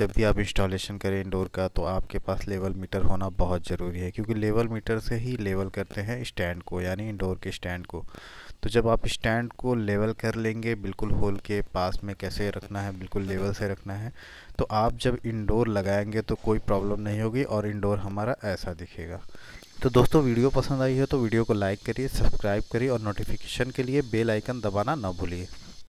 जब भी आप इंस्टॉलेशन करें इंडोर का तो आपके पास लेवल मीटर होना बहुत ज़रूरी है क्योंकि लेवल मीटर से ही लेवल करते हैं स्टैंड को यानी इंडोर के स्टैंड को तो जब आप स्टैंड को लेवल कर लेंगे बिल्कुल होल के पास में कैसे रखना है बिल्कुल लेवल से रखना है तो आप जब इंडोर लगाएंगे तो कोई प्रॉब्लम नहीं होगी और इंडोर हमारा ऐसा दिखेगा तो दोस्तों वीडियो पसंद आई है तो वीडियो को लाइक करिए सब्सक्राइब करिए और नोटिफिकेशन के लिए बेल आइकन दबाना ना भूलिए